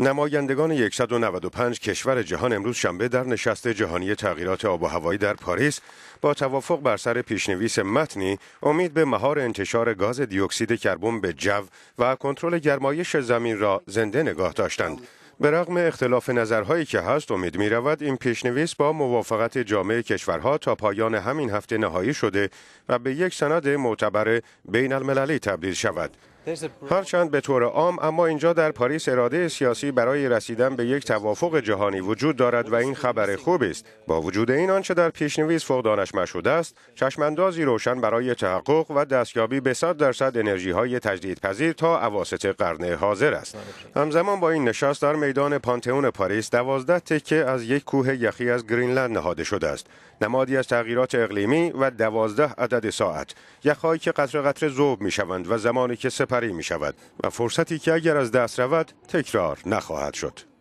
نمایندگان 195 کشور جهان امروز شنبه در نشست جهانی تغییرات آب و هوایی در پاریس با توافق بر سر پیشنویس متنی امید به مهار انتشار گاز دیوکسید کربن به جو و کنترل گرمایش زمین را زنده نگاه داشتند. به رغم اختلاف نظرهایی که هست امید می رود این پیشنویس با موافقت جامعه کشورها تا پایان همین هفته نهایی شده و به یک سند معتبر بین المللی تبدیل شود. هرچند به طور عام اما اینجا در پاریس اراده سیاسی برای رسیدن به یک توافق جهانی وجود دارد و این خبر خوب است با وجود این آنچه در پیشنویس فقدانش مشهود است چشماندازی روشن برای تحقق و دستیابی به صد درصد انرژی های تجدیدپذیر تا عواسط قرن حاضر است همزمان با این نشست در میدان پانتئون پاریس دوازده تکه از یک کوه یخی از گرینلند نهاده شده است نمادی از تغییرات اقلیمی و دوازده عدد ساعت یخهایی که قطره قطره ذوب میشوند و زمانی که سپری می شود و فرصتی که اگر از دست رود تکرار نخواهد شد.